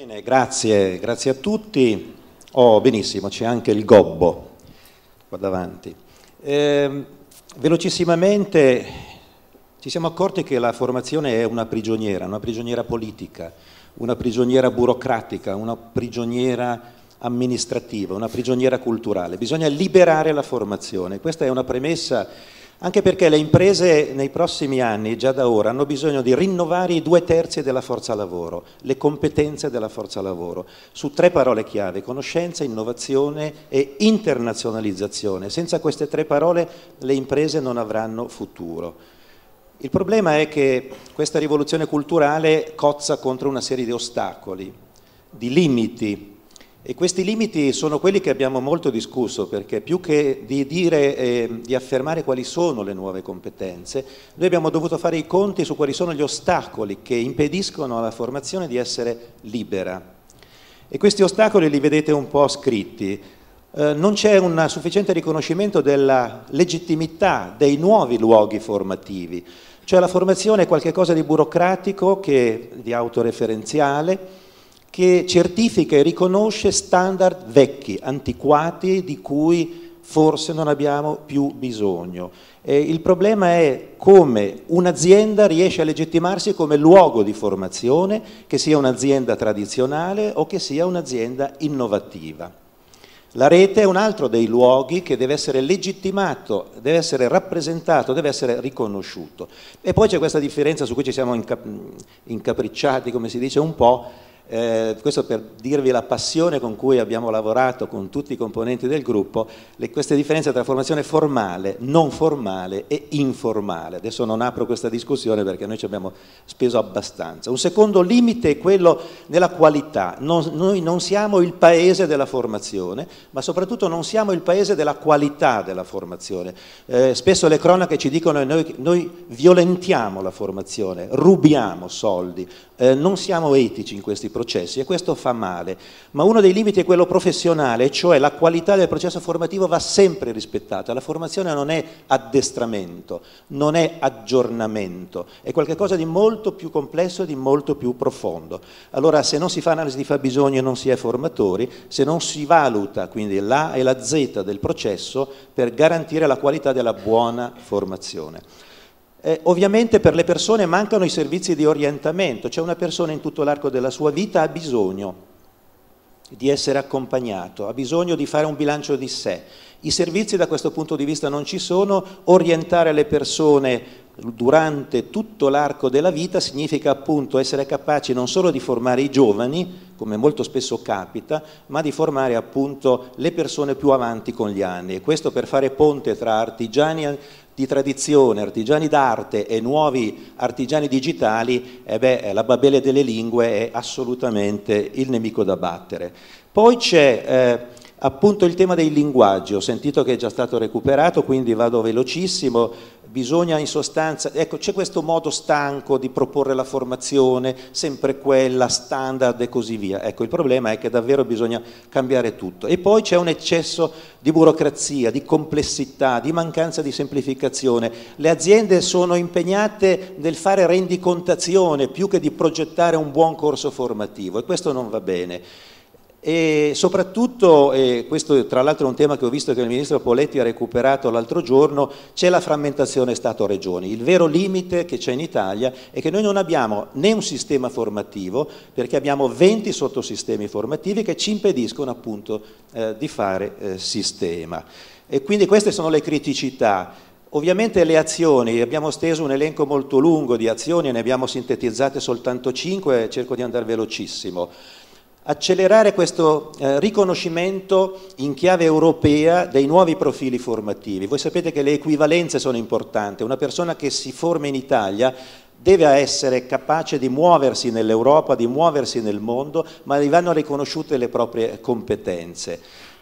Bene, grazie, grazie a tutti. Oh, benissimo, c'è anche il gobbo qua davanti. Eh, velocissimamente ci siamo accorti che la formazione è una prigioniera, una prigioniera politica, una prigioniera burocratica, una prigioniera amministrativa, una prigioniera culturale. Bisogna liberare la formazione. Questa è una premessa anche perché le imprese nei prossimi anni, già da ora, hanno bisogno di rinnovare i due terzi della forza lavoro, le competenze della forza lavoro, su tre parole chiave, conoscenza, innovazione e internazionalizzazione. Senza queste tre parole le imprese non avranno futuro. Il problema è che questa rivoluzione culturale cozza contro una serie di ostacoli, di limiti, e questi limiti sono quelli che abbiamo molto discusso, perché più che di, dire, eh, di affermare quali sono le nuove competenze, noi abbiamo dovuto fare i conti su quali sono gli ostacoli che impediscono alla formazione di essere libera. E questi ostacoli li vedete un po' scritti. Eh, non c'è un sufficiente riconoscimento della legittimità dei nuovi luoghi formativi, cioè la formazione è qualcosa di burocratico, che, di autoreferenziale, che certifica e riconosce standard vecchi, antiquati, di cui forse non abbiamo più bisogno. Eh, il problema è come un'azienda riesce a legittimarsi come luogo di formazione, che sia un'azienda tradizionale o che sia un'azienda innovativa. La rete è un altro dei luoghi che deve essere legittimato, deve essere rappresentato, deve essere riconosciuto. E poi c'è questa differenza su cui ci siamo incapricciati, come si dice, un po' Eh, questo per dirvi la passione con cui abbiamo lavorato con tutti i componenti del gruppo, le, queste differenze tra formazione formale, non formale e informale. Adesso non apro questa discussione perché noi ci abbiamo speso abbastanza. Un secondo limite è quello della qualità. Non, noi non siamo il paese della formazione, ma soprattutto non siamo il paese della qualità della formazione. Eh, spesso le cronache ci dicono che noi, noi violentiamo la formazione, rubiamo soldi, eh, non siamo etici in questi progetti processi e questo fa male, ma uno dei limiti è quello professionale, cioè la qualità del processo formativo va sempre rispettata, la formazione non è addestramento, non è aggiornamento, è qualcosa di molto più complesso e di molto più profondo. Allora se non si fa analisi di fabbisogno non si è formatori, se non si valuta quindi l'A e la Z del processo per garantire la qualità della buona formazione. Eh, ovviamente per le persone mancano i servizi di orientamento, cioè una persona in tutto l'arco della sua vita ha bisogno di essere accompagnato, ha bisogno di fare un bilancio di sé. I servizi da questo punto di vista non ci sono, orientare le persone durante tutto l'arco della vita significa appunto essere capaci non solo di formare i giovani, come molto spesso capita, ma di formare appunto le persone più avanti con gli anni. E questo per fare ponte tra artigiani di tradizione, artigiani d'arte e nuovi artigiani digitali, eh beh, eh, la babele delle lingue è assolutamente il nemico da battere. Poi c'è... Eh, appunto il tema dei linguaggi, ho sentito che è già stato recuperato, quindi vado velocissimo bisogna in sostanza, ecco c'è questo modo stanco di proporre la formazione, sempre quella, standard e così via, ecco il problema è che davvero bisogna cambiare tutto e poi c'è un eccesso di burocrazia, di complessità, di mancanza di semplificazione, le aziende sono impegnate nel fare rendicontazione più che di progettare un buon corso formativo e questo non va bene. E soprattutto, e questo tra l'altro è un tema che ho visto che il Ministro Poletti ha recuperato l'altro giorno, c'è la frammentazione Stato-Regioni. Il vero limite che c'è in Italia è che noi non abbiamo né un sistema formativo, perché abbiamo 20 sottosistemi formativi che ci impediscono appunto eh, di fare eh, sistema. E quindi queste sono le criticità. Ovviamente le azioni, abbiamo steso un elenco molto lungo di azioni, ne abbiamo sintetizzate soltanto 5, cerco di andare velocissimo accelerare questo eh, riconoscimento in chiave europea dei nuovi profili formativi. Voi sapete che le equivalenze sono importanti, una persona che si forma in Italia deve essere capace di muoversi nell'Europa, di muoversi nel mondo, ma gli vanno riconosciute le proprie competenze.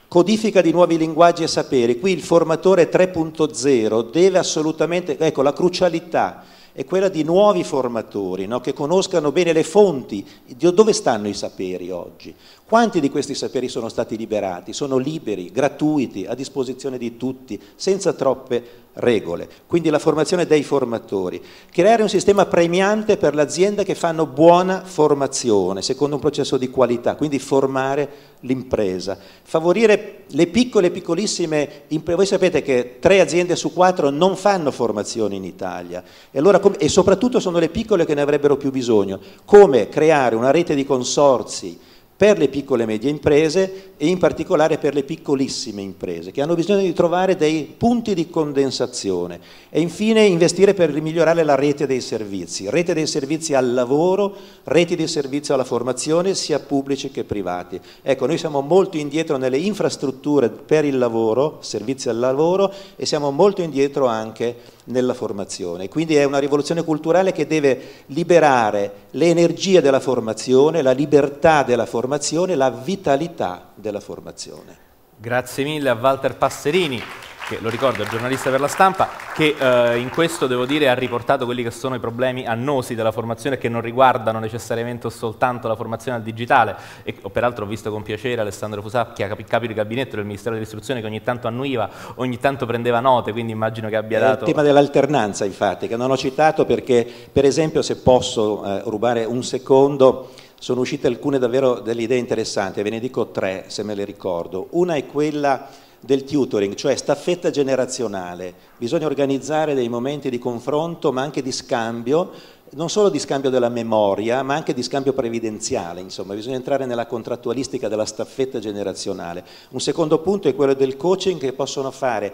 Codifica di nuovi linguaggi e saperi, qui il formatore 3.0 deve assolutamente, ecco la crucialità è quella di nuovi formatori, no? che conoscano bene le fonti, dove stanno i saperi oggi. Quanti di questi saperi sono stati liberati? Sono liberi, gratuiti, a disposizione di tutti, senza troppe regole, quindi la formazione dei formatori, creare un sistema premiante per le aziende che fanno buona formazione, secondo un processo di qualità, quindi formare l'impresa, favorire le piccole e piccolissime imprese, voi sapete che tre aziende su quattro non fanno formazione in Italia e, allora, e soprattutto sono le piccole che ne avrebbero più bisogno, come creare una rete di consorzi, per le piccole e medie imprese e in particolare per le piccolissime imprese che hanno bisogno di trovare dei punti di condensazione e infine investire per migliorare la rete dei servizi, rete dei servizi al lavoro, reti di servizio alla formazione sia pubblici che privati. Ecco, noi siamo molto indietro nelle infrastrutture per il lavoro, servizi al lavoro e siamo molto indietro anche nella formazione. Quindi è una rivoluzione culturale che deve liberare le energie della formazione, la libertà della formazione, la vitalità della formazione. Grazie mille a Walter Passerini che lo ricordo è giornalista per la stampa, che eh, in questo devo dire ha riportato quelli che sono i problemi annosi della formazione che non riguardano necessariamente o soltanto la formazione al digitale. E, peraltro ho visto con piacere Alessandro Fusacchi, capi, capo di gabinetto del Ministero dell'Istruzione, che ogni tanto annuiva, ogni tanto prendeva note, quindi immagino che abbia eh, dato... È il tema dell'alternanza infatti, che non ho citato perché per esempio se posso eh, rubare un secondo sono uscite alcune davvero delle idee interessanti, ve ne dico tre se me le ricordo. Una è quella del tutoring, cioè staffetta generazionale. Bisogna organizzare dei momenti di confronto ma anche di scambio, non solo di scambio della memoria ma anche di scambio previdenziale, insomma bisogna entrare nella contrattualistica della staffetta generazionale. Un secondo punto è quello del coaching che possono fare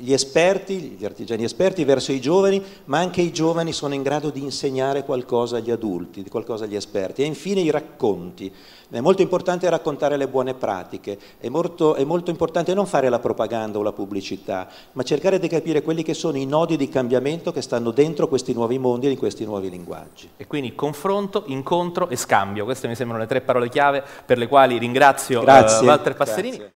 gli esperti, gli artigiani esperti verso i giovani, ma anche i giovani sono in grado di insegnare qualcosa agli adulti, qualcosa agli esperti. E infine i racconti. È molto importante raccontare le buone pratiche, è molto, è molto importante non fare la propaganda o la pubblicità, ma cercare di capire quelli che sono i nodi di cambiamento che stanno dentro questi nuovi mondi e in questi nuovi linguaggi. E quindi confronto, incontro e scambio, queste mi sembrano le tre parole chiave per le quali ringrazio eh, Grazie. Walter Passerini. Grazie.